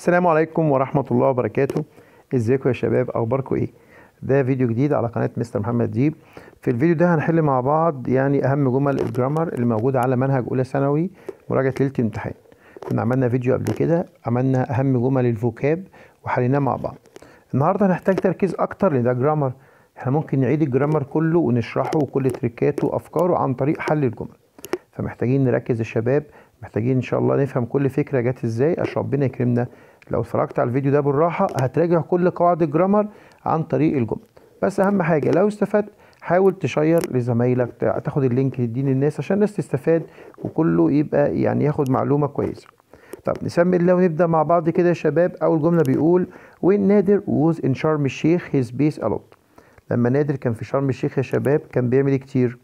السلام عليكم ورحمة الله وبركاته ازيكم يا شباب اخباركم ايه ده فيديو جديد على قناة مستر محمد ديب في الفيديو ده هنحل مع بعض يعني اهم جمل الجرامر اللي موجودة على منهج اولى ثانوي مراجعة ليلة الامتحان كنا عملنا فيديو قبل كده عملنا اهم جمل الفوكاب وحليناه مع بعض النهارده هنحتاج تركيز اكتر لان ده جرامر احنا ممكن نعيد الجرامر كله ونشرحه وكل تريكاته وافكاره عن طريق حل الجمل فمحتاجين نركز يا شباب محتاجين ان شاء الله نفهم كل فكره جت ازاي عشان ربنا يكرمنا لو اتفرجت على الفيديو ده بالراحه هتراجع كل قواعد الجرامر عن طريق الجمل بس اهم حاجه لو استفدت حاول تشير لزمايلك تاخد اللينك تديه للناس عشان الناس تستفاد وكله يبقى يعني ياخد معلومه كويسه طب نسمي الله ونبدا مع بعض كده يا شباب اول جمله بيقول وين نادر ووز ان شرم الشيخ هيز بيس الوت لما نادر كان في شرم الشيخ يا شباب كان بيعمل إيه كتير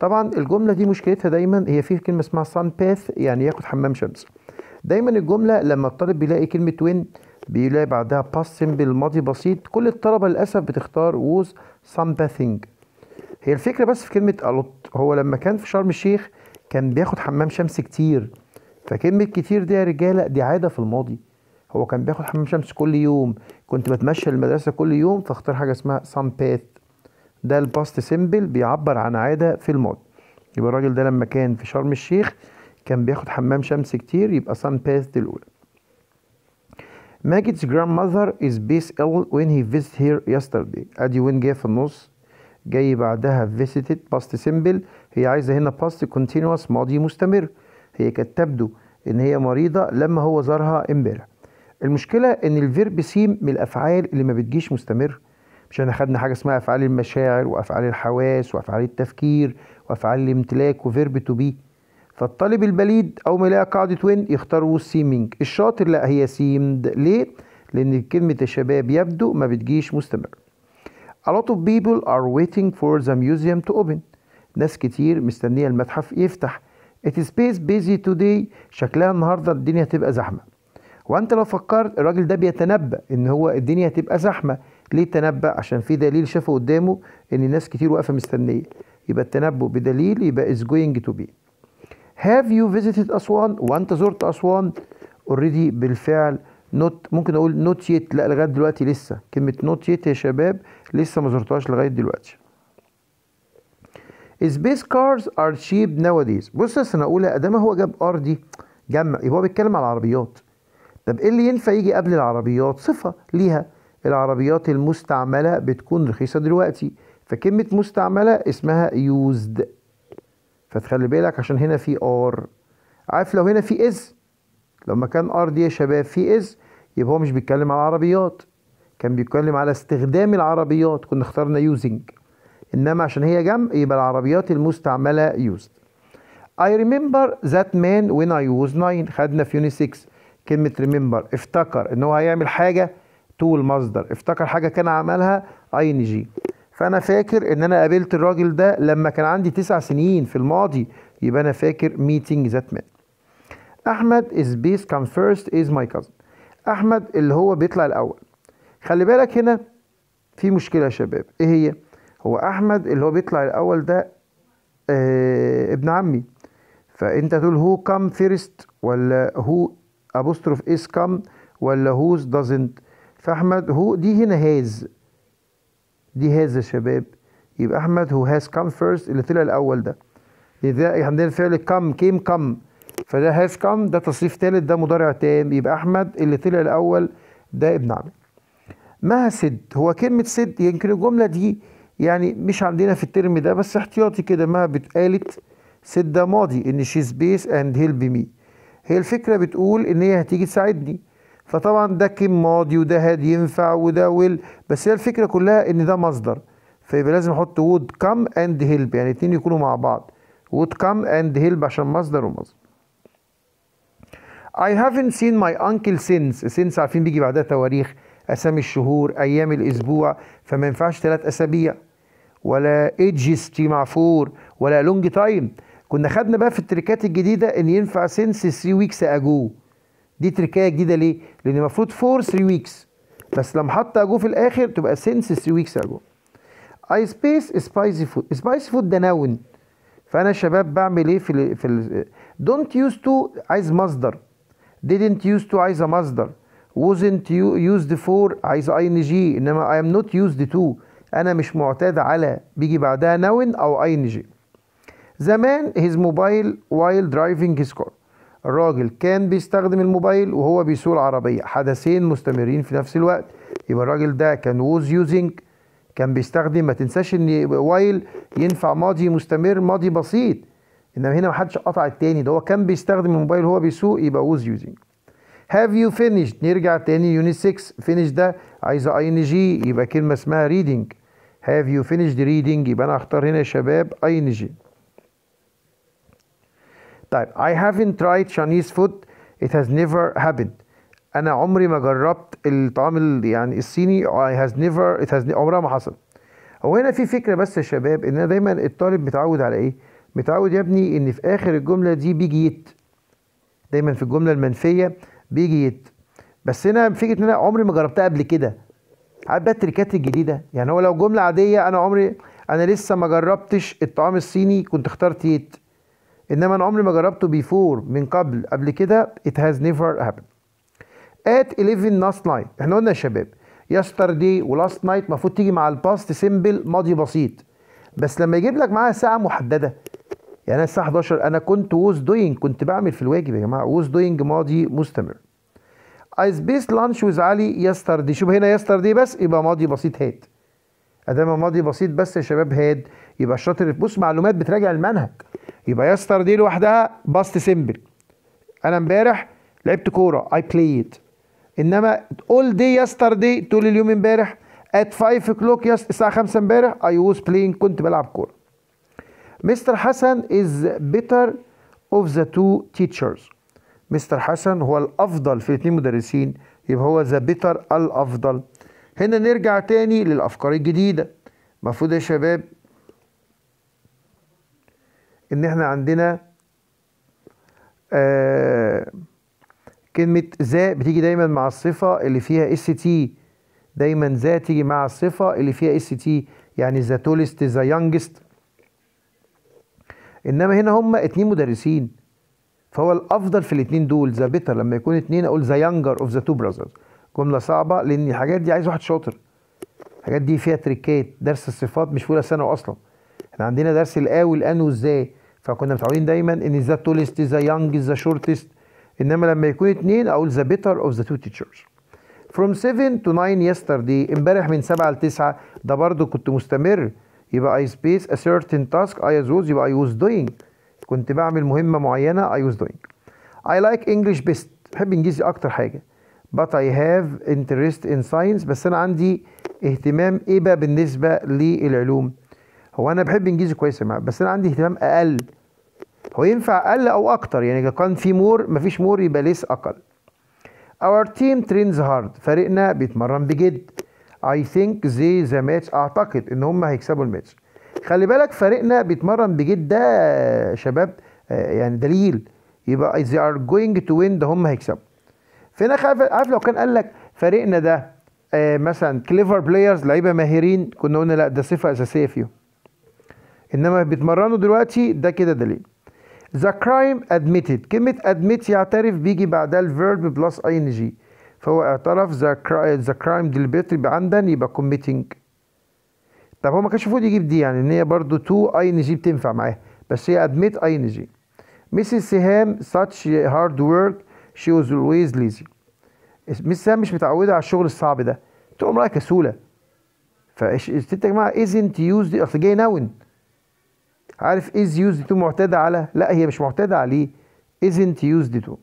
طبعا الجمله دي مشكلتها دايما هي في كلمه اسمها سان باث يعني ياخد حمام شمس دايما الجمله لما الطالب بيلاقي كلمه وين بيلاقي بعدها باست سيمبل ماضي بسيط كل الطلبه للاسف بتختار ووز سامباثينج هي الفكره بس في كلمه الوت هو لما كان في شرم الشيخ كان بياخد حمام شمس كتير فكلمه كتير دي يا رجاله دي عاده في الماضي هو كان بياخد حمام شمس كل يوم كنت بتمشى المدرسه كل يوم فاختار حاجه اسمها سان باث ده الباست سيمبل بيعبر عن عاده في الماضي يبقى الراجل ده لما كان في شرم الشيخ كان بياخد حمام شمس كتير يبقى سان باث الاولى الأولى ماجد's grandmother is base ill when he فيزت here yesterday ادي وين جايه في النص جاي بعدها visited past simple هي عايزه هنا past continuous ماضي مستمر هي كانت تبدو ان هي مريضه لما هو زارها امبارح المشكله ان الفيرب سيم من الافعال اللي ما بتجيش مستمر مش احنا خدنا حاجه اسمها افعال المشاعر وافعال الحواس وافعال التفكير وافعال الامتلاك وفيرب تو بي فالطالب البليد أو ما يلاقي قاعدة وين يختار سيمينج الشاطر لا هي سيمد ليه؟ لأن كلمة الشباب يبدو ما بتجيش مستمر A lot of people are waiting for the museum to open ناس كتير مستنية المتحف يفتح It is space busy today شكلها النهاردة الدنيا هتبقى زحمة وانت لو فكرت الراجل ده بيتنبأ ان هو الدنيا هتبقى زحمة ليه تنبأ عشان في دليل شافه قدامه ان ناس كتير واقفة مستنية يبقى التنبؤ بدليل يبقى is going to be هاف يو فيزيتد أسوان وأنت زرت أسوان اوريدي بالفعل نوت ممكن أقول نوت يت لا لغاية دلوقتي لسه كلمة نوت يت يا شباب لسه ما زرتهاش لغاية دلوقتي سبيس كارز ار شيب nowadays بص يا سنة أولى أدام هو جاب ار دي جمع يبقى هو بيتكلم على العربيات طب إيه اللي ينفع يجي قبل العربيات صفة ليها العربيات المستعملة بتكون رخيصة دلوقتي فكلمة مستعملة اسمها يوزد فتخلي بالك عشان هنا في ار عارف لو هنا في از لما كان ار دي يا شباب في از يبقى هو مش بيتكلم على عربيات كان بيتكلم على استخدام العربيات كنا اخترنا يوزنج انما عشان هي جمع يبقى العربيات المستعمله يوزد I remember that man when I was nine خدنا في يوني 6 كلمة remember افتكر ان هو هيعمل حاجة طول مصدر افتكر حاجة كان عملها اي ان جي فانا فاكر ان انا قابلت الراجل ده لما كان عندي تسع سنين في الماضي يبقى انا فاكر ميتينج ذات مان احمد از بيس كام فيرست از ماي كازن احمد اللي هو بيطلع الاول خلي بالك هنا في مشكله يا شباب ايه هي هو احمد اللي هو بيطلع الاول ده آه ابن عمي فانت تقول هو كم فيرست ولا هو ابوستروف اس كم ولا هوز دازنت فاحمد هو دي هنا هاز دي هاز يا شباب يبقى احمد هو هاز كام فيرست اللي طلع الاول ده اذا عندنا الفعل كم كيم كم فده هاز كم ده تصريف ثالث ده مضارع تام يبقى احمد اللي طلع الاول ده ابن عمي مها سد هو كلمه سد يمكن الجمله دي يعني مش عندنا في الترم ده بس احتياطي كده مها بتقالت سد ده ماضي ان شيز بيس اند هيلب مي هي الفكره بتقول ان هي هتيجي تساعدني فطبعا ده كيم ماضي وده هاد ينفع وده ويل بس هي الفكره كلها ان ده مصدر فيبقى لازم احط وود كم اند هيلب يعني الاثنين يكونوا مع بعض وود كم اند هيلب عشان مصدر ومصدر I haven't seen my uncle since since عارفين بيجي بعدها تواريخ أسامي الشهور أيام الأسبوع فما ينفعش ثلاث أسابيع ولا ايدجز تي مع فور ولا لونج تايم كنا خدنا بقى في التريكات الجديدة إن ينفع since 3 ويكس أجو دي تركايه جديده ليه؟ لان المفروض 4 3 ويكس بس لما حط اجو في الاخر تبقى سنس 3 ويكس اجو اي سبيس سبايسي فود سبايسي فود ده ناون فانا شباب بعمل ايه في الـ في دونت يوز تو عايز مصدر didn't يوز تو عايز مصدر wasn't used for عايز اي ان جي انما اي ام نوت يوزد تو انا مش معتاد على بيجي بعدها ناون او اي ان جي زمان هيز موبايل وايل درايفنج سكور الراجل كان بيستخدم الموبايل وهو بيسوق العربية حدثين مستمرين في نفس الوقت يبقى الراجل ده كان ووز يوزنج كان بيستخدم ما تنساش ان وايل ينفع ماضي مستمر ماضي بسيط انما هنا ما حدش قطع التاني ده هو كان بيستخدم الموبايل وهو بيسوق يبقى ووز يوزنج هاف يو finished نرجع تاني يونت 6 فينيش ده عايزه اي ان جي يبقى كلمه اسمها ريدنج هاف يو finished ريدنج يبقى انا هختار هنا يا شباب اي ان جي طيب I haven't tried Chinese food it has never happened انا عمري ما جربت الطعام يعني الصيني I has never it has عمرها ما حصل هو هنا في فكره بس يا شباب ان دايما الطالب متعود على ايه متعود يا ابني ان في اخر الجمله دي بيجي يت دايما في الجمله المنفيه بيجي يت بس هنا فكره ان انا عمري ما جربتها قبل كده عارف بقى التريكات الجديده يعني هو لو جمله عاديه انا عمري انا لسه ما جربتش الطعام الصيني كنت اخترت يت انما انا عمري ما جربته بيفور من قبل قبل كده it has never happened at 11 last night احنا قلنا يا شباب yesterday ولاست نايت المفروض تيجي مع الباست سيمبل ماضي بسيط بس لما يجيب لك معاها ساعه محدده يعني انا الساعه 11 انا كنت ووز دوينج كنت بعمل في الواجب يا جماعه ووز دوينج ماضي مستمر I spaced lunch with علي yesterday شوف هنا yesterday بس يبقى ماضي بسيط هاد ادام ماضي بسيط بس يا شباب هاد يبقى الشاطر بص معلومات بتراجع المنهج يبقى يستر دي لوحدها باست سيمبل انا امبارح لعبت كوره اي بلايد انما اول دي يستر دي طول اليوم امبارح ات 5 كلوك الساعه 5 امبارح اي ووز بلاينج كنت بلعب كوره مستر حسن از بيتر اوف ذا تو تيتشرز مستر حسن هو الافضل في الاثنين مدرسين يبقى هو ذا بيتر الافضل هنا نرجع تاني للافكار الجديده المفروض يا شباب ان احنا عندنا آه كلمة ذا بتيجي دايما مع الصفة اللي فيها اس تي دايما ذا تيجي مع الصفة اللي فيها اس تي يعني ذا تولست ذا يونجست انما هنا هما اتنين مدرسين فهو الافضل في الاتنين دول ذا بيتر لما يكون اتنين اقول ذا يونجر اوف ذا تو براذرز جمله صعبه لان الحاجات دي عايز واحد شاطر الحاجات دي فيها تريكات درس الصفات مش في اولى ثانوي اصلا احنا عندنا درس الآ والآن والإزاي فكنا متعودين دايما ان ذا تولست ذا يونج ذا شورتست انما لما يكون اثنين اقول ذا بيتر اوف ذا تو تيتشرز فروم 7 تو 9 يسترداي امبارح من 7 ل 9 ده برضو كنت مستمر يبقى اي سبيس a تاسك اي از ووز يبقى اي واز دوينج كنت بعمل مهمة معينة اي واز دوينج اي لايك انجلش بيست بحب إنجليزي أكتر حاجة but I have interest in science بس أنا عندي اهتمام إيه بقى بالنسبة للعلوم هو أنا بحب إنجليزي كويس يا جماعه بس أنا عندي اهتمام أقل هو ينفع اقل او اكتر يعني اذا كان في مور مفيش مور يبقى ليس اقل Our team trains hard فريقنا بيتمرن بجد I think they the match اعتقد ان هم هيكسبوا الماتش خلي بالك فريقنا بيتمرن بجد ده شباب آه، يعني دليل يبقى they are going to win ده هم هيكسبوا فهنا عارف لو كان قال لك فريقنا ده آه، مثلا كليفر بلايرز لعيبه ماهرين كنا قلنا لا ده صفه اساسيه فيهم انما بيتمرنوا دلوقتي ده كده دليل The crime admitted كلمة admit يعترف بيجي بعدها الverb بلس ing فهو اعترف the crime, the crime deliberately بعندن يبقى committing طب هو ما كانش المفروض يجيب دي يعني ان هي برضه تو ing بتنفع معاها بس هي admit ing Mrs. سهام such hard work she was always lazy Mrs. سهام مش متعودة على الشغل الصعب ده تقوم رايحة كسولة فايش يا جماعة isn't used اصل جاي نون عارف از used تو معتادة على لا هي مش معتادة عليه isn't used to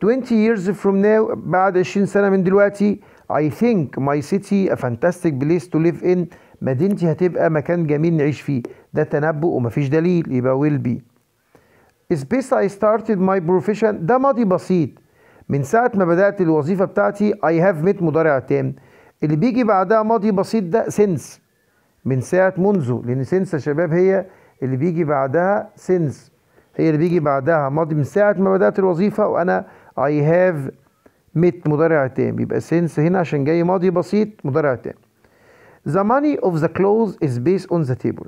20 years from now بعد 20 سنة من دلوقتي I think my city a fantastic place to live in مدينتي هتبقى مكان جميل نعيش فيه ده تنبؤ ومفيش دليل يبقى will be space I started my profession ده ماضي بسيط من ساعة ما بدأت الوظيفة بتاعتي I have met مضارع تام اللي بيجي بعدها ماضي بسيط ده since من ساعة منذ لأن سنس يا شباب هي اللي بيجي بعدها سنس هي اللي بيجي بعدها ماضي من ساعة ما بدأت الوظيفة وأنا I have met مضارع تام يبقى سنس هنا عشان جاي ماضي بسيط مضارع تام The money of the clothes is based on the table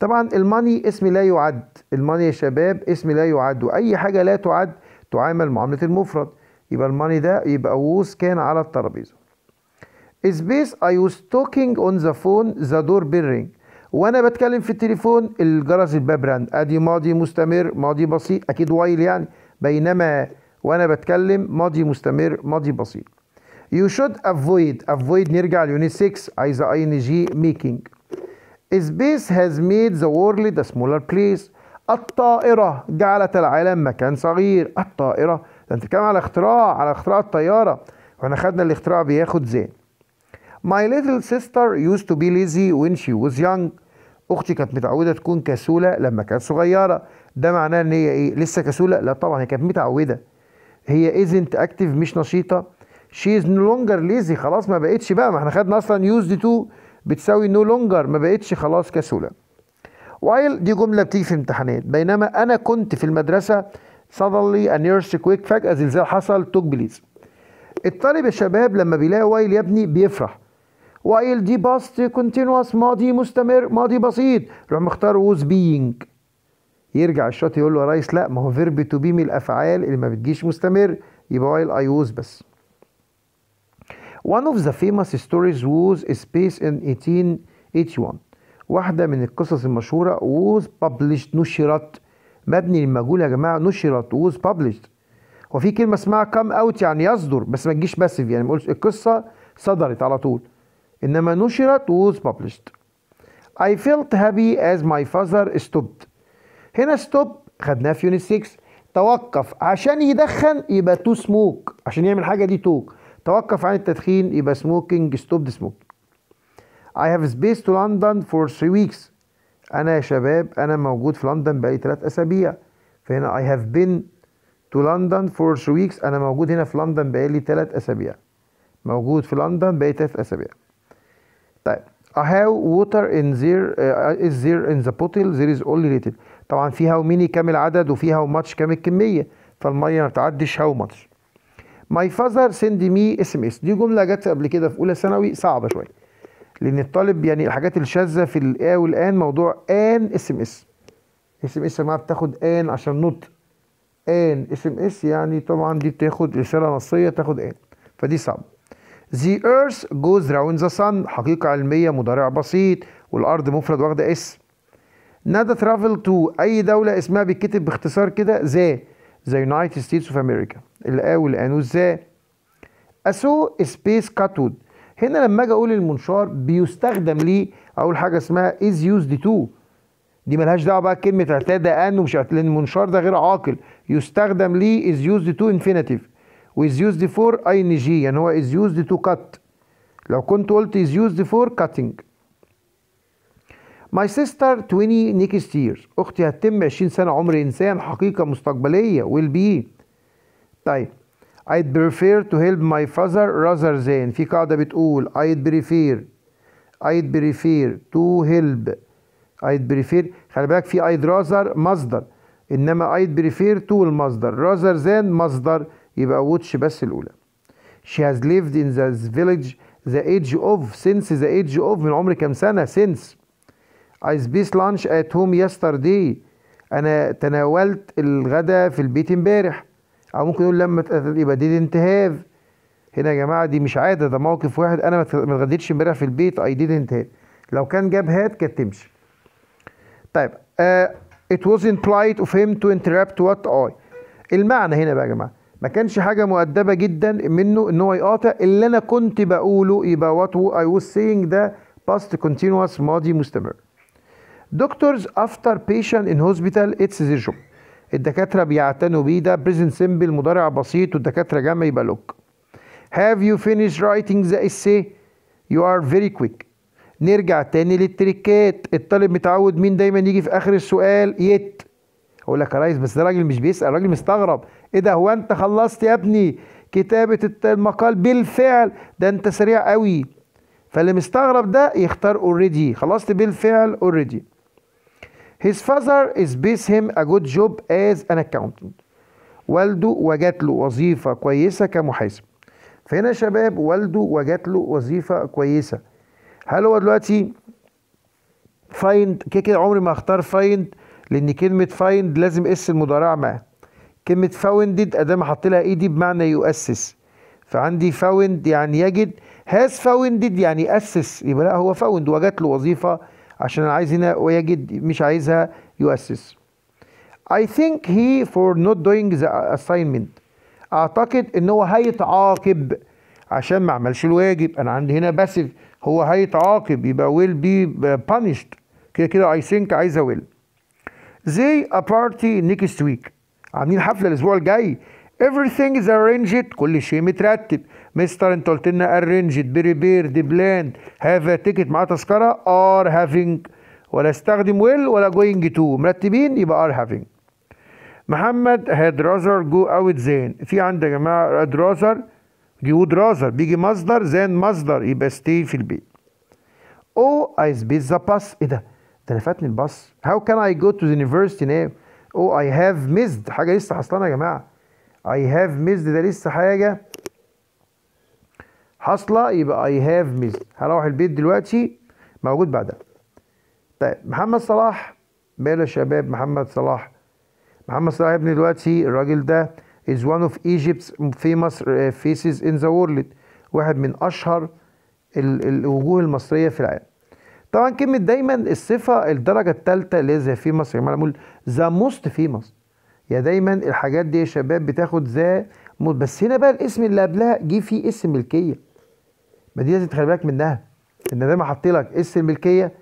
طبعا الماني اسم لا يعد الماني يا شباب اسم لا يعد وأي حاجة لا تعد تعامل معاملة المفرد يبقى الماني ده يبقى ووز كان على الترابيزة سبيس اي was talking on the phone the doorbell ring وانا بتكلم في التليفون الجرس الباب رن ادي ماضي مستمر ماضي بسيط اكيد وايل يعني بينما وانا بتكلم ماضي مستمر ماضي بسيط You should avoid avoid نرجع ليونت 6 عايزة جي ميكينج Space has made the world a smaller place الطائرة جعلت العالم مكان صغير الطائرة ده انت بتتكلم على اختراع على اختراع الطيارة واحنا خدنا الاختراع بياخد زين My little sister used to be lazy when she was young اختي كانت متعوده تكون كسوله لما كانت صغيره ده معناه ان هي ايه لسه كسوله لا طبعا هي كانت متعوده هي isn't active مش نشيطه she is no longer lazy خلاص ما بقتش بقى ما احنا خدنا اصلا used to بتساوي no longer ما بقتش خلاص كسوله while دي جمله بتيجي في امتحانات بينما انا كنت في المدرسه suddenly an earthquake فجاه زلزال حصل took place الطالب الشباب لما بيلاقي وايل يا ابني بيفرح وايل دي باست كونتينوس ماضي مستمر ماضي بسيط روح مختار ووز بينج يرجع الشاطي يقول له يا ريس لا ما هو فيرب تو بي من الافعال اللي ما بتجيش مستمر يبقى وايل اي ووز بس One of the famous stories was space in 1881 واحدة من القصص المشهورة was published نشرت مبني للمجهول يا جماعة نشرت was published وفي كلمة اسمها come out يعني يصدر بس ما تجيش باسف يعني ما القصة صدرت على طول إنما نشرت was published I felt happy as my father stopped هنا stop خدناه في يونت 6 توقف عشان يدخن يبقى تو سموك عشان يعمل حاجة دي توك توقف عن التدخين يبقى smoking ستوب سموك I have space to London for three weeks أنا يا شباب أنا موجود في لندن بقالي ثلاث أسابيع فهنا I have been to London for three weeks أنا موجود هنا في لندن بقالي ثلاث أسابيع موجود في لندن بقالي ثلاث أسابيع طيب هاو ووتر water in there زير uh, is there in the bottle there is only طبعا في هاو ميني كام العدد وفي هاو ماتش كام الكميه فالميه ما بتعديش هاو ماتش ماي فازر سند مي اس ام اس دي جمله جت قبل كده في اولى ثانوي صعبه شويه لان الطالب يعني الحاجات الشاذه في الا والان موضوع ان اس ام اس اس ام اس يا جماعه بتاخد ان عشان نوت ان اس ام اس يعني طبعا دي بتاخد رساله نصيه تاخد ان فدي صعبه The earth goes round the sun حقيقة علمية مضارع بسيط والأرض مفرد واخدة اسم ندى ترافل تو أي دولة اسمها بيتكتب باختصار كده ذا ذا يونايتد ستيتس اوف امريكا الآ والآن ذا أسو سبيس كاتود هنا لما اجي اقول المنشار بيستخدم ليه اول حاجه اسمها از يوزد تو دي ملهاش دعوه بقى كلمه اعتاد ان ومش اعتاد المنشار ده غير عاقل يستخدم ليه از يوزد تو انفينيتيف is used for ing يعني هو is used to cut لو كنت قلت is used for cutting My sister 20 next year أختي هتتم 20 سنة عمر إنسان حقيقة مستقبلية will be طيب I'd prefer to help my father rather than في قاعدة بتقول I'd prefer I'd prefer to help I'd prefer خلي بالك في I'd rather مصدر إنما I'd prefer to المصدر rather than مصدر يبقى ووتش بس الأولى she has lived in this village the age of since the age of من عمر كام سنة since I spent lunch at home yesterday أنا تناولت الغداء في البيت امبارح أو ممكن نقول لما يبقى didn't have هنا يا جماعة دي مش عادة ده موقف واحد أنا ما اتغديتش امبارح في البيت I didn't have لو كان جاب هات كانت تمشي طيب uh, it wasn't polite of him to interrupt what I المعنى هنا بقى يا جماعة ما كانش حاجة مؤدبة جدا منه ان هو يقاطع اللي انا كنت بقوله يبقى وات اي was saying ده past continuous ماضي مستمر دكتورز افتر بيشنت ان هوسبيتال اتس ذير جوب الدكاترة بيعتنوا بيه ده بريزنت simple مضارع بسيط والدكاترة جمع يبقى لوك هاف يو finished رايتنج ذا essay يو ار فيري كويك نرجع تاني للتريكات الطالب متعود مين دايما يجي في اخر السؤال يت اقول لك يا ريس بس ده راجل مش بيسال راجل مستغرب ايه ده هو انت خلصت يا ابني كتابه المقال بالفعل ده انت سريع قوي فاللي مستغرب ده يختار اوريدي خلصت بالفعل اوريدي His father is pays him a good job as an accountant. والده وجات له وظيفة كويسة كمحاسب. فهنا يا شباب والده وجات له وظيفة كويسة. هل هو دلوقتي فايند كده كده عمري ما هختار فايند لان كلمه فايند لازم اس المضارع معاه كلمه فاوندد ادام حط لها ايدي e بمعنى يؤسس فعندي فاوند يعني يجد هاز فاوندد يعني اسس يبقى لا هو فاوند وجات له وظيفه عشان انا عايز هنا ويجد مش عايزها يؤسس I think he for not doing the assignment اعتقد ان هو هيتعاقب عشان ما عملش الواجب انا عندي هنا باسف هو هيتعاقب يبقى will be punished كده كده I think عايزه will زي a party next week عاملين حفله الاسبوع الجاي everything is arranged كل شيء مترتب مستر انت قلت لنا arranged بريبير بلان هاف ا تيكت معاه تذكره ار هافينج ولا استخدم ويل ولا جوينج تو مرتبين يبقى ار هافينج محمد هاد رازر جو اوت زين في عند يا جماعه هاد رازر جود رازر بيجي مصدر زين مصدر يبقى ستي في البيت او ايز بيتزا باس ايه ده ده انا فاتني الباص هاو كان اي جو تو ذا يونيفرستي ناو او اي هاف ميزد حاجه لسه حصلانه يا جماعه اي هاف ميزد ده لسه حاجه حاصله يبقى اي هاف ميزد هروح البيت دلوقتي موجود بعدها طيب محمد صلاح ماله يا شباب محمد صلاح محمد صلاح يا ابني دلوقتي الراجل ده is one of Egypt's famous uh, faces in the world واحد من اشهر الوجوه المصريه في العالم طبعا كلمه دايما الصفه الدرجه الثالثه اللي هي زي مصر يا جماعه بقول ذا موست مصر يا دايما الحاجات دي يا شباب بتاخد ذا بس هنا بقى الاسم اللي قبلها جه فيه اسم ملكيه ما دي لازم تخلي بالك منها ان دايما حاطط لك اسم الملكيه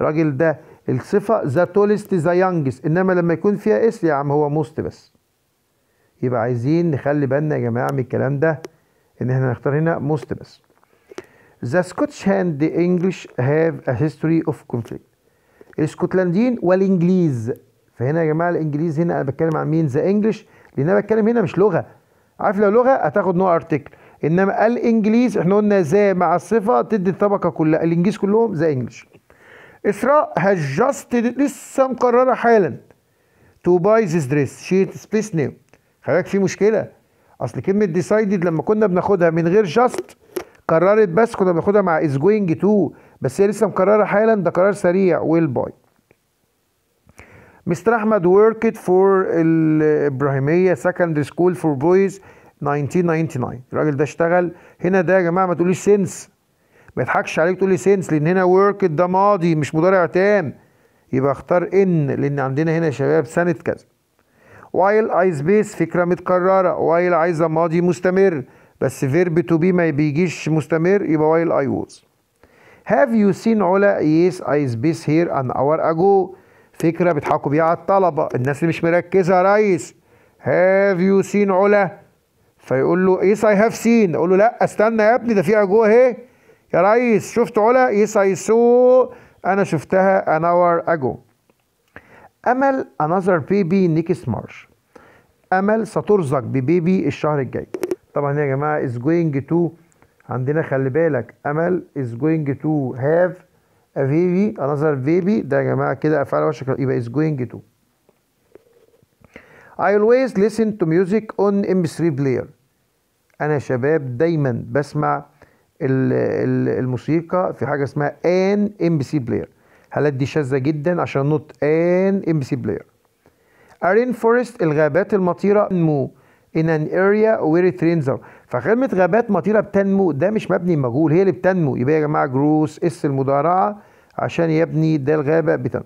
الراجل ده الصفه ذا تولست ذا يانجس انما لما يكون فيها اسم يا عم هو موست بس يبقى عايزين نخلي بالنا يا جماعه من الكلام ده ان احنا نختار هنا موست بس The Scottish and the English have a history of conflict. الاسكتلنديين والانجليز فهنا يا جماعه الانجليز هنا انا بتكلم عن مين؟ The English لان انا بتكلم هنا مش لغه. عارف لو لغه هتاخد نوع ارتكل انما الانجليز احنا قلنا ذا مع الصفه تدي الطبقه كلها الانجليز كلهم ذا انجلش. اسراء جاست لسه مقرره حالا تو باي ذيس دريس شي سبيس نيم خلي بالك في مشكله اصل كلمه ديسايدد لما كنا بناخدها من غير جاست قررت بس كنا بناخدها مع از جوينج تو بس هي لسه مقرره حالا ده قرار سريع ويل باي مستر احمد وركت فور الابراهيميه سكندري سكول فور بويز 1999 الراجل ده اشتغل هنا ده يا جماعه ما تقوليش سنس ما يضحكش عليك تقولي سنس لان هنا وركت ده ماضي مش مضارع تام يبقى اختار ان لان عندنا هنا يا شباب سنه كذا وايل اي سبيس فكره متكرره وايل عايزه ماضي مستمر بس فيرب تو بي ما بيجيش مستمر يبقى وايل اي ووز هاف يو سين علا يس اي سبيس هير ان اور اجو فكره بيضحكوا بيها على الطلبه الناس اللي مش مركزه يا ريس هاف يو سين علا فيقول له يس اي هاف سين اقول له لا استنى يا ابني ده في اجو اهي يا ريس شفت علا يس اي سو انا شفتها ان اور اجو امل انذر بيبي نيكس مارش امل سترزق ببيبي الشهر الجاي طبعا يا جماعه is going to عندنا خلي بالك امل is going to have a baby another baby ده يا جماعه كده افعال وشك يبقى is going to I always listen to music on MP3 player انا شباب دايما بسمع الموسيقى في حاجه اسمها an ام 3 player هل دي شاذه جدا عشان نوت ان ام بي سي بلاير ارين فورست الغابات المطيره مو in an area where it rains are فكلمة غابات مطيرة بتنمو ده مش مبني مجهول هي اللي بتنمو يبقى يا جماعة جروس اس المضارعة عشان يبني ده الغابة بتنمو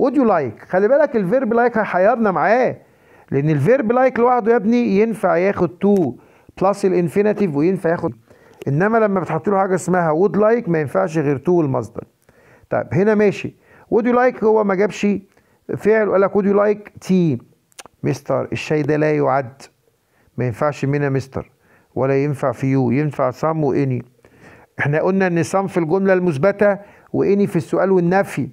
would you like خلي بالك الفيرب لايك هيحيرنا معاه لأن الفيرب لايك لوحده يا ابني ينفع ياخد تو بلس الانفينيتيف وينفع ياخد انما لما بتحط له حاجه اسمها would like ما ينفعش غير تو المصدر طيب هنا ماشي would you like هو ما جابش فعل وقال لك would you like تي مستر الشاي ده لا يعد ما ينفعش منا مستر ولا ينفع في يو ينفع صم واني احنا قلنا ان صم في الجمله المثبته واني في السؤال والنفي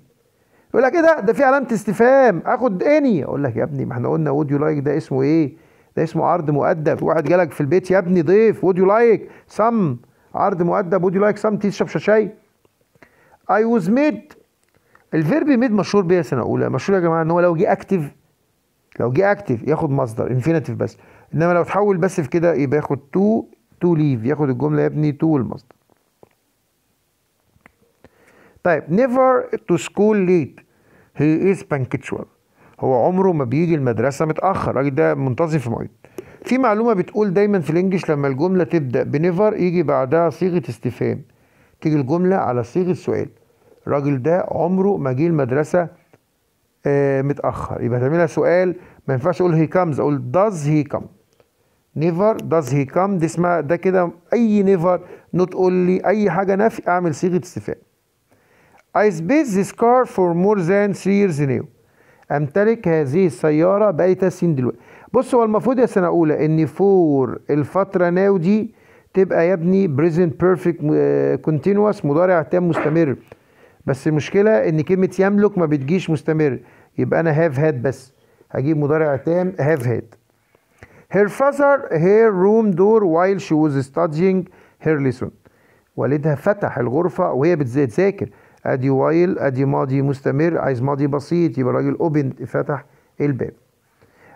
يقول لك ايه ده ده في علامه استفهام اخد اني اقول لك يا ابني ما احنا قلنا وود يو لايك ده اسمه ايه ده اسمه عرض مؤدب واحد جالك في البيت يا ابني ضيف وود يو لايك سم عرض مؤدب وود يو لايك سم تشرب شاي اي ووز ميد الفيرب ميد مشهور بيه سنه اولى مشهور يا جماعه ان هو لو جه اكتف لو جه اكتف ياخد مصدر انفينيتيف بس انما لو تحول بس في كده يبقى ياخد تو تو ليف ياخد الجمله يا ابني تو المصدر طيب never to school late he is punctual هو عمره ما بيجي المدرسة متأخر الراجل ده منتظم في مواعيد في معلومة بتقول دايما في الانجليش لما الجملة تبدأ بنيفر يجي بعدها صيغة استفهام تيجي الجملة على صيغة سؤال الراجل ده عمره ما جه المدرسة آه متأخر يبقى تعملها سؤال ما ينفعش أقول هي كامز أقول does he come نيفر داز هي كام دي اسمها ده كده اي نيفر نوت اونلي اي حاجه نفي اعمل صيغه استفهام I سبيس this car for more than 3 years now امتلك هذه السياره بقالي 3 سنين دلوقتي بص هو المفروض يا سنه اولى ان فور الفتره ناو دي تبقى يا ابني بريزنت بيرفكت كونتينوس مضارع تام مستمر بس المشكله ان كلمه يملك ما بتجيش مستمر يبقى انا هاف هاد بس هجيب مضارع تام هاف هاد Her father her room door while she was studying her lesson. والدها فتح الغرفة وهي بتذاكر ادي وايل ادي ماضي مستمر عايز ماضي بسيط يبقى الراجل اوبن فتح الباب.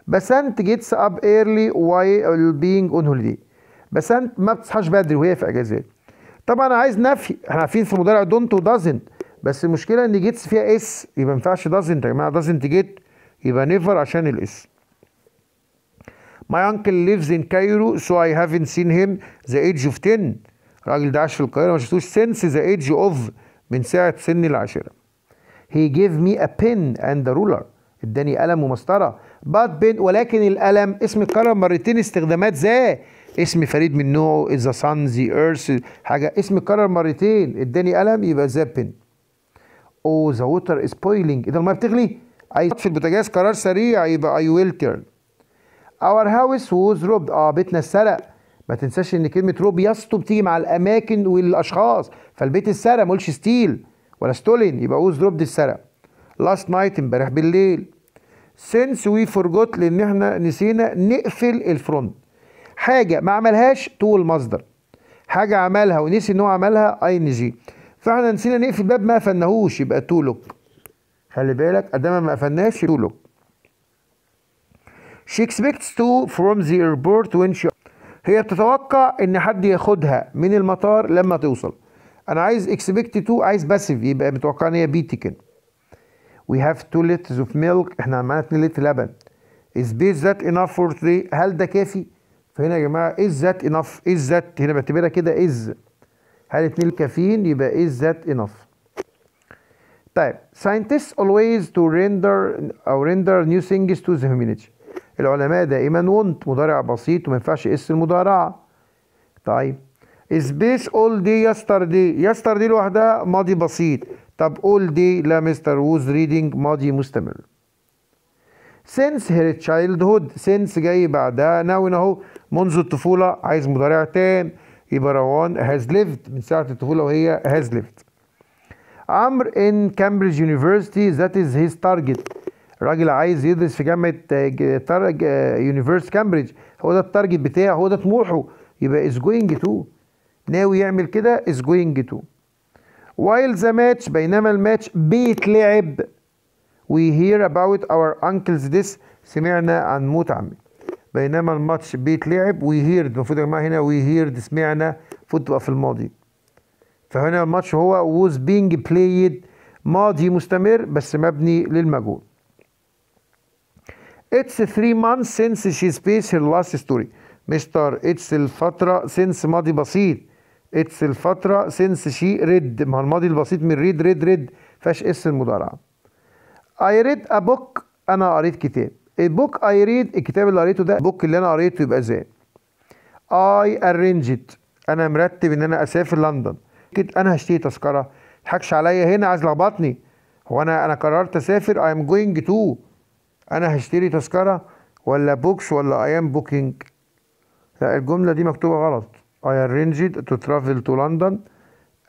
بسنت جيتس اب ايرلي وايل بينج اون هوليدي. بسنت ما بتصحاش بدري وهي في اجازات. طبعا عايز نفي احنا عارفين في مضارع دونت ودازنت بس المشكله ان جيتس فيها اس يبقى ما ينفعش دازنت يا جماعه دازنت جيت يبقى نيفر عشان الاس My uncle lives in Cairo so I haven't seen him the age of 10 الراجل ده عاش في القاهرة ما شفتوش since the age of من ساعة سن العاشرة He gave me a pen and a ruler اداني قلم ومسطرة but pen ولكن القلم اسم القلم مرتين استخدامات ذا اسم فريد من نوعه is the sun the earth حاجة اسم القلم مرتين اداني قلم يبقى ذا pen oh the water is boiling اذا المية بتغلي عايز في البوتاجاز قرار سريع يبقى I will turn Our house was robbed. اه بيتنا اتسرق ما تنساش ان كلمه روب يسطو بتيجي مع الاماكن والاشخاص فالبيت اتسرق ما قولش ستيل ولا ستولين يبقى ووز روبد اتسرق لاست نايت امبارح بالليل سينس وي فورجوت لان احنا نسينا نقفل الفرونت حاجه ما عملهاش طول المصدر حاجه عملها ونسي ان هو عملها اي ان جي فاحنا نسينا نقفل باب ما قفلناهوش يبقى تو لوك خلي بالك ادام ما قفلناش تو لوك she expects to from the airport when she هي بتتوقع ان حد ياخدها من المطار لما توصل انا عايز expect to عايز باسيف يبقى متوقع ان هي بي تيكن we have 2 liters of milk احنا معانا 2 لتر لبن is this that enough for today هل ده كافي فهنا يا جماعه is that enough is that هنا بعتبرها كده is هل اتنين كافيين يبقى is that enough طيب scientists always to render or render new things to the humanity العلماء دائما ونت مضارع بسيط وما ينفعش اس المضارعه طيب سبيس اول دي يستر دي لوحدها ماضي بسيط طب اول دي لا مستر ووز ريدنج ماضي مستمر since her childhood since جاي بعدها ناوي اهو منذ الطفوله عايز مضارع تام يبقى روان هاز ليفت من ساعه الطفوله وهي هاز ليفت عمرو ان كامبريدج يونيفرستي ذات از هيز تارجت راجل عايز يدرس في جامعه يونيفرس آه، كامبريدج هو ده التارجت بتاعه هو ده طموحه يبقى از جوينج تو ناوي يعمل كده از جوينج تو وايل ذا ماتش بينما الماتش بيتلعب وي هير اباوت اور انكلز ديس سمعنا عن موت عمي بينما الماتش بيتلعب وي هيرد المفروض يا جماعه هنا وي هيرد سمعنا المفروض تبقى في الماضي فهنا الماتش هو ووز بينج بلايد ماضي مستمر بس مبني للمجهول It's three months since she speaks her last story. مستر it's الفترة since ماضي بسيط. It's الفترة since she read. ما الماضي البسيط من read read read فاش اس المضارعة. I read a book. أنا قريت كتاب. A book I read الكتاب اللي قريته ده البوك اللي أنا قريته يبقى زي. I arranged. أنا مرتب إن أنا أسافر لندن. أنا هشتري تذكرة. ما تضحكش عليا هنا عايز لخبطني. هو أنا أنا قررت أسافر I am going to. انا هشتري تذكره ولا بوكس ولا اي ام بوكينج لا الجمله دي مكتوبه غلط I arranged to travel to London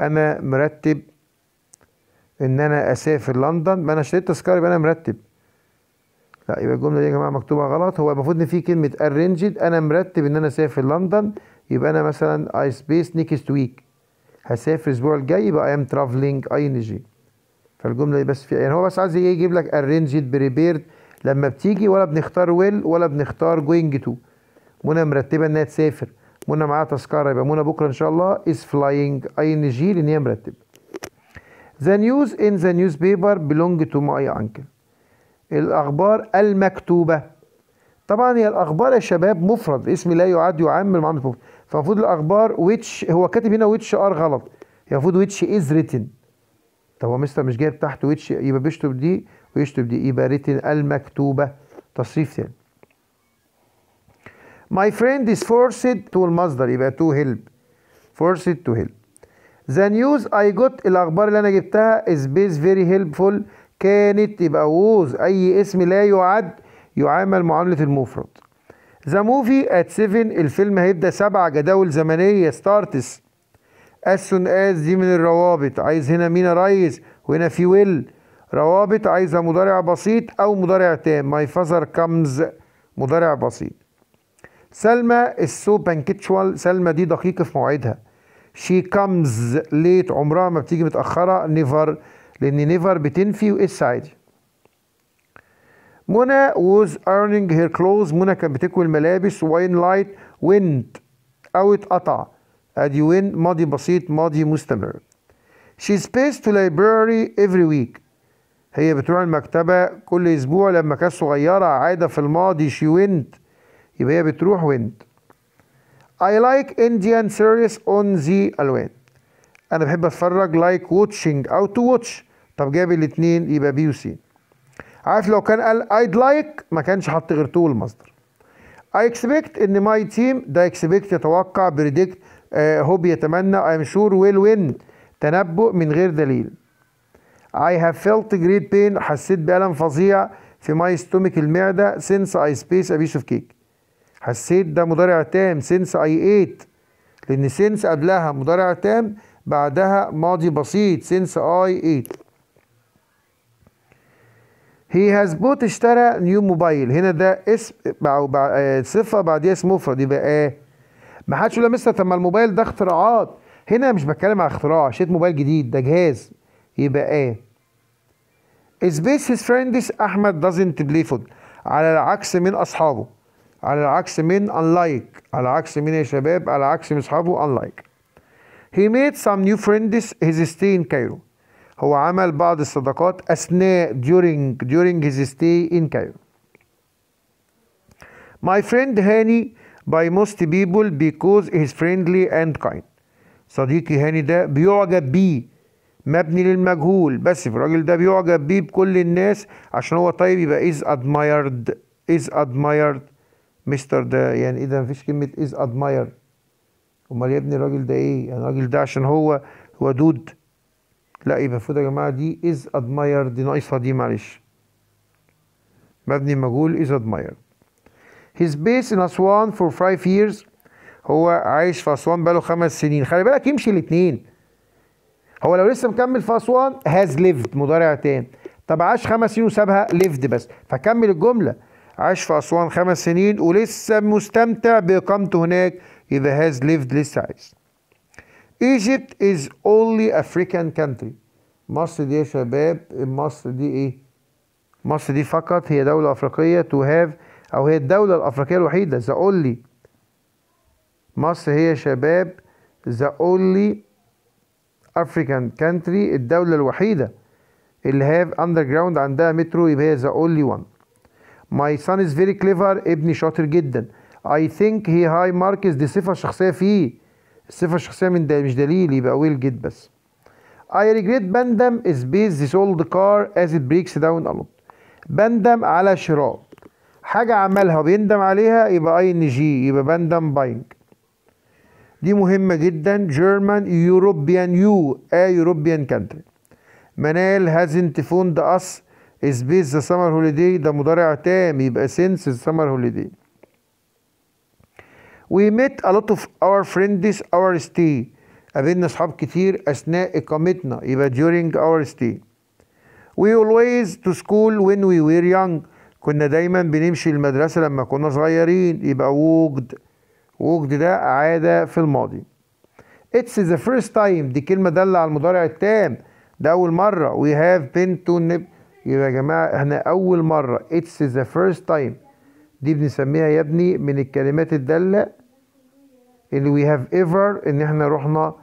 انا مرتب ان انا اسافر لندن ما انا اشتريت تذكره يبقى انا مرتب لا يبقى الجمله دي يا جماعه مكتوبه غلط هو المفروض ان في كلمه arranged انا مرتب ان انا اسافر لندن يبقى انا مثلا اي سبيس نيكست ويك هسافر الاسبوع الجاي يبقى اي ام ترافلينج اي ان جي فالجمله دي بس في يعني هو بس عايز يجيب لك arranged prepared لما بتيجي ولا بنختار ويل ولا بنختار جوينج تو منى مرتبه انها تسافر منى معاها تذكره يبقى منى بكره ان شاء الله از فلاينج اي ان جي لان هي مرتبه ذا نيوز ان ذا نيوز بيبر بيلونج تو ماي انكل الاخبار المكتوبه طبعا هي الاخبار يا شباب مفرد اسم لا يعد يعمل معامله مفرد فالمفروض الاخبار ويتش هو كاتب هنا ويتش ار غلط هي المفروض ويتش از ريتن طب هو مستر مش جايب تحت ويتش يبقى بيشتم دي ويشتم لإبارة المكتوبة تصريف ثاني My friend is forced to المصدر يبقى to help forced to help The news I got الأخبار اللي أنا جبتها is based very helpful كانت يبقى was أي اسم لا يعد يعامل معاملة المفرد ذا موفي ات 7 الفيلم هيبدا سبع جداول زمنيه ستارتس as soon as دي من الروابط عايز هنا مين ريس وهنا في ويل روابط عايزة مضارع بسيط أو مضارع تام ماي فازر كامز مضارع بسيط سلمى السو بانكتشوال سلمى دي دقيقة في موعدها شي كامز ليت عمرها ما بتيجي متأخرة نيفر لأن نيفر بتنفي وإس عادي منى was earning her clothes منى كانت بتكوي الملابس وين لايت went أو اتقطع أدي وين ماضي بسيط ماضي مستمر she paced to library every week هي بتروح المكتبة كل أسبوع لما كانت صغيرة عادة في الماضي she went يبقى هي بتروح went I like Indian series on the ألوان أنا بحب أتفرج like watching أو to watch طب جاب الاتنين يبقى بي وسي عارف لو كان قال I'd like ما كانش حط غير تو المصدر I expect إن my team ده expect يتوقع predict هو آه، هوب يتمنى I'm sure will win تنبؤ من غير دليل I have felt great pain حسيت بألم فظيع في my stomach المعدة since I space a piece of cake حسيت ده مضارع تام since I ate لأن since قبلها مضارع تام بعدها ماضي بسيط since I ate He has bought اشترى نيو موبايل هنا ده اسم آه، صفة بعديها اسم مفرد يبقى آه. ما حدش يقول مستر طب ما الموبايل ده اختراعات هنا مش بتكلم على اختراع شريت موبايل جديد ده جهاز يبقى ايه Is his friend this Ahmad doesn't believe it على العكس من أصحابه على العكس من unlike على العكس من يا شباب على العكس من أصحابه unlike He made some new friends his stay in Cairo هو عمل بعض الصداقات أثناء during during his stay in Cairo My friend Hani by most people because he's friendly and kind صديقي هاني ده بيعجب بيه مبني للمجهول بس الراجل ده بيعجب بيه بكل الناس عشان هو طيب يبقى is admired is admired مستر ده يعني ايه ده مفيش كلمة is admired امال يا ابني الراجل ده ايه يعني الراجل ده عشان هو هو دود لا يبقى المفروض يا جماعة دي is admired دي ناقصة دي معلش مبني مجهول is admired His base in Aswan for five years هو عايش في أسوان بقاله خمس سنين خلي بالك يمشي الاتنين هو لو لسه مكمل في اسوان هاز ليفد مضارع تاني طب عاش خمس سنين وسابها ليفد بس فكمل الجمله عاش في اسوان خمس سنين ولسه مستمتع باقامته هناك اذا هاز ليفد لسه عايش Egypt is only African country مصر دي يا شباب مصر دي ايه مصر دي فقط هي دولة أفريقية to have أو هي الدولة الأفريقية الوحيدة the only مصر هي شباب the only افريكان كانتري الدوله الوحيده اللي هاف اندر جراوند عندها مترو يبقى هي ذا اونلي وان ماي سان از فيري كليفر ابني شاطر جدا اي ثينك هي هاي ماركس دي صفه شخصيه فيه الصفه الشخصيه من ده مش دليل يبقى ويل جيت بس I regret بندم is based this old car as it breaks down a lot بندم على شراء حاجة عملها وبيندم عليها يبقى اي ان جي يبقى بندم باينج دي مهمة جدا German European U a European country منال hasn't found us is based the summer holiday ده مضارع تام يبقى since the summer holiday We met a lot of our friends our stay قابلنا أصحاب كتير أثناء إقامتنا يبقى during our stay We always to school when we were young كنا دايما بنمشي المدرسة لما كنا صغيرين يبقى walked ووكد ده عاد في الماضي اتس ذا فيرست تايم دي كلمه داله على المضارع التام ده اول مره وي هاف بين تو نب يبقى يا جماعه احنا اول مره اتس ذا فيرست تايم دي بنسميها يا ابني من الكلمات الداله اللي وي هاف ايفر ان احنا رحنا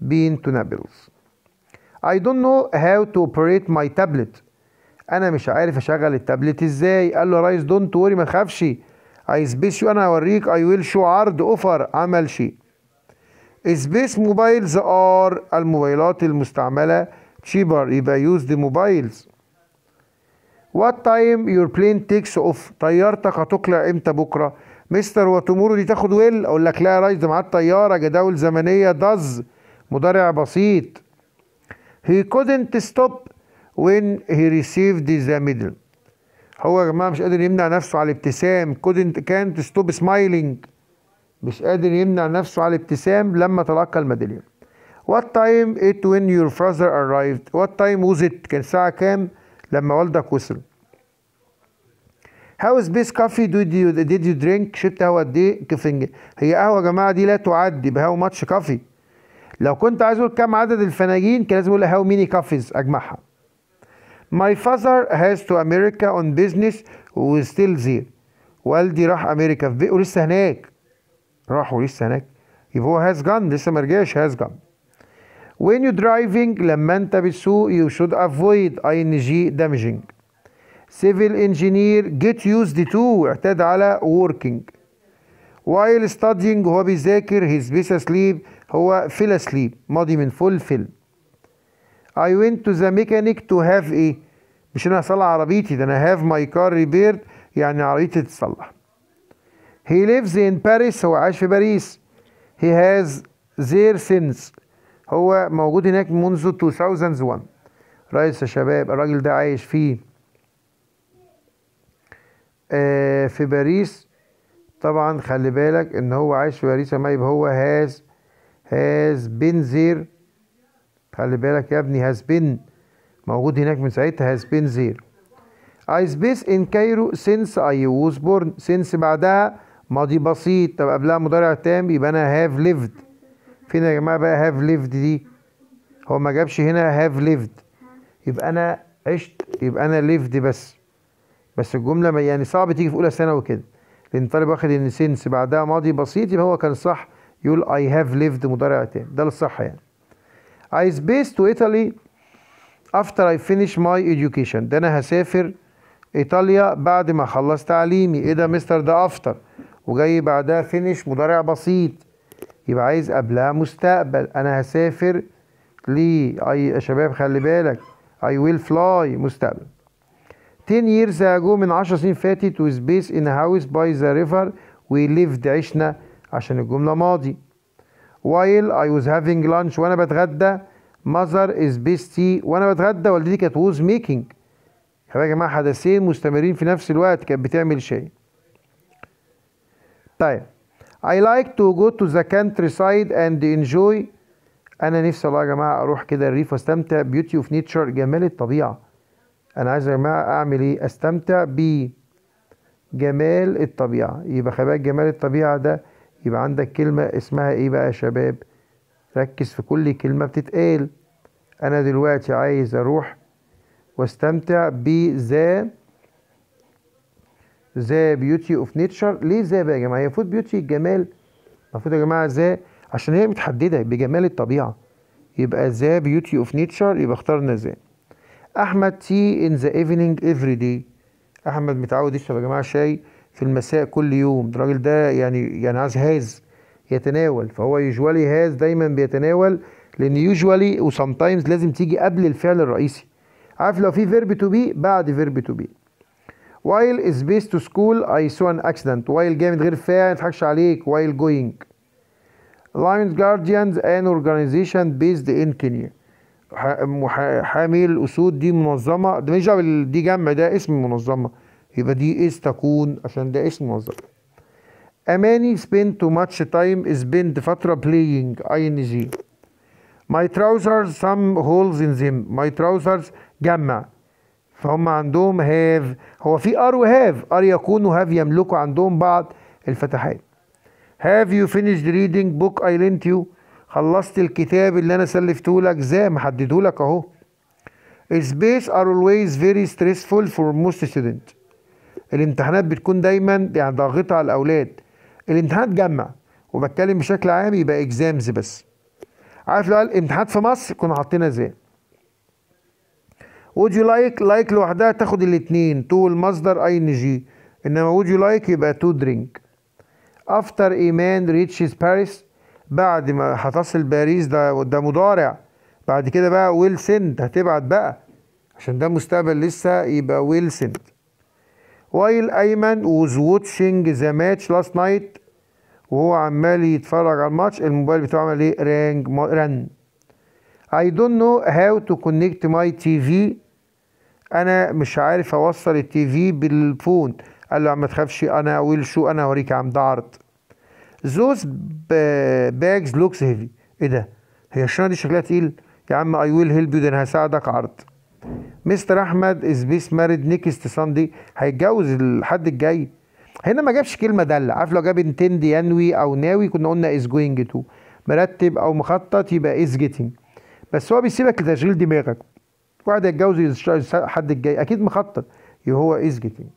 بين تو نابلز I don't know how to operate my tablet انا مش عارف اشغل التابلت ازاي قال له يا ريس دونت وري ما تخافش هيسبيس يو انا هوريك اي ويل شو عرض اوفر عمل شيء سبيس موبايلز ار الموبايلات المستعمله cheaper يبقى يوز the موبايلز وات تايم يور بلين تيكس اوف طيارتك هتقلع امتى بكره مستر وتمورو دي تاخد ويل اقول لك لا يا ريس ده الطياره جداول زمنيه داز مضارع بسيط he couldn't stop when he received the middle هو يا جماعه مش قادر يمنع نفسه على الابتسام كودنت كانت ستوب سمايلينج مش قادر يمنع نفسه على الابتسام لما تلقى الميداليه وات تايم ات وين يور father arrived وات تايم was it كان الساعه كام لما والدك وصل هاو بيس كافي ديد يو ديد يو درينك شربت قهوه قد ايه كفنج هي قهوه يا جماعه دي لا تعد بهاو ماتش كافي لو كنت عايز اقول كام عدد الفناجين كان لازم اقول هاو ميني كافيز اجمعها My father has to America on business و still there والدي راح امريكا في ولسه هناك راح ولسه هناك يبقى هو has gone لسه ما رجعش has gone. when you driving لما انت بتسوق you should avoid ing damaging civil engineer get used to اعتاد على working while studying هو بيذاكر his بيس sleep هو fill asleep ماضي من full film. I went to the mechanic to have a مش انا هصلح عربيتي ده انا هاف ماي كار ريبيرد يعني عربيتي تتصلح هي ليفز ان باريس هو عايش في باريس هي هاز زير سينس هو موجود هناك منذ 2001 رئيس يا شباب الراجل ده عايش في آه، في باريس طبعا خلي بالك ان هو عايش في باريس ما يبقى هو هاز هاز بين زير خلي بالك يا ابني هاز بين موجود هناك من ساعتها has been zero I space in Cairo since I was born since بعدها ماضي بسيط طب قبلها مضارع تام يبقى انا هاف ليفد فين يا جماعه بقى هاف ليفد دي هو ما جابش هنا هاف ليفد يبقى انا عشت يبقى انا ليفد بس بس الجمله يعني صعب تيجي في اولى ثانوي كده لان طالب واخد ان سينس بعدها ماضي بسيط يبقى هو كان صح يقول I have lived مضارع تام ده الصح يعني I spaced to Italy after I finish my education ده انا هسافر ايطاليا بعد ما اخلص تعليمي ايه ده مستر ده after وجاي بعدها finish مضارع بسيط يبقى عايز قبلها مستقبل انا هسافر ليه اي يا شباب خلي بالك I will fly مستقبل 10 years ago من 10 سنين فاتت with space in a house by the river we lived عشنا عشان الجملة ماضي while I was having lunch وأنا بتغدى ماذر از بيستي وانا بتغدى والدتي كانت ووز ميكينج يا جماعه حدثين مستمرين في نفس الوقت كانت بتعمل شيء طيب I like to go to the countryside and enjoy انا نفسي والله يا جماعه اروح كده الريف واستمتع بيوتي اوف نيتشر جمال الطبيعه انا عايز يا جماعه اعمل ايه استمتع ب جمال الطبيعه يبقى خلي بالك جمال الطبيعه ده يبقى عندك كلمه اسمها ايه بقى يا شباب ركز في كل كلمة بتتقال أنا دلوقتي عايز أروح واستمتع بذا ذا بيوتي اوف نيتشر ليه ذا بقى يا جماعه هي المفروض بيوتي الجمال المفروض يا جماعه ذا عشان هي متحدده بجمال الطبيعه يبقى ذا بيوتي اوف نيتشر يبقى اخترنا ذا احمد تي ان ذا ايفنينج افري داي احمد متعود يشرب يا جماعه شاي في المساء كل يوم الراجل ده يعني يعني عايز هاز يتناول فهو يوجوالي هاز دايما بيتناول لان يوجوالي وسام تايمز لازم تيجي قبل الفعل الرئيسي عارف لو في فيرب تو بي بعد فيرب تو بي while is بيست to school I saw an accident while جامد غير فاعل ما تضحكش عليك while going لاينز Guardians ان اورجانيزيشن based in كينيا حامل الاسود دي منظمه ده مش دي جمع ده اسم منظمه يبقى دي از تكون عشان ده اسم منظمه أماني spend too much time spend فترة playing ing my trousers some holes in them my trousers جمع فهم عندهم have هو في ار have ار يكون و وهاف يملكوا عندهم بعض الفتحات have you finished reading book I lent you خلصت الكتاب اللي انا سلفته لك زي ما حدده لك اهو space are always very stressful for most students الامتحانات بتكون دايما يعني ضاغطه على الاولاد الامتحانات جمع وبتكلم بشكل عام يبقى اكزامز بس عارف لو قال امتحانات في مصر كنا حاطينها ازاي would you like like لوحدها تاخد الاتنين تو المصدر اي ان جي انما would you like يبقى تو درينك after ايمان ريتشز باريس بعد ما هتصل باريس ده ده مضارع بعد كده بقى ويل سند هتبعت بقى عشان ده مستقبل لسه يبقى ويل سند وايل ايمن was watching the match last night وهو عمال يتفرج على الماتش الموبايل بتاعه عمل ايه رانج رن دون نو هاو تو كونكت ماي تي في انا مش عارف اوصل التي في بالفون قال له ما تخافش انا ويل شو انا هوريك عم ده عرض زوز باجز لوكس هيفي ايه ده هي الشنطه دي شكلها تقيل يا عم اي ويل هيلب يو ده انا هساعدك عرض مستر احمد از بيس مارد نيكست ساندي هيتجوز الحد الجاي هنا ما جابش كلمه دالة عارف لو جاب انتند ينوي او ناوي كنا قلنا از جوينج تو مرتب او مخطط يبقى از جيتنج بس هو بيسيبك لتشغيل دماغك واحد هيتجوز الحد الجاي اكيد مخطط يبقى هو از جيتنج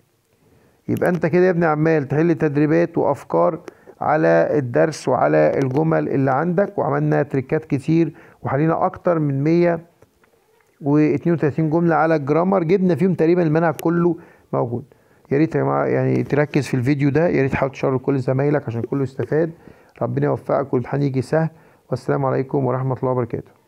يبقى انت كده يا ابني عمال تحل تدريبات وافكار على الدرس وعلى الجمل اللي عندك وعملنا تريكات كتير وحلينا اكتر من 100 و32 جمله على الجرامر جبنا فيهم تقريبا المنهج كله موجود يا ريت يا جماعه يعني تركز في الفيديو ده يا ريت تحاول تشاركه لكل زمايلك عشان كله يستفاد ربنا يوفقك والامتحان يجي سهل والسلام عليكم ورحمه الله وبركاته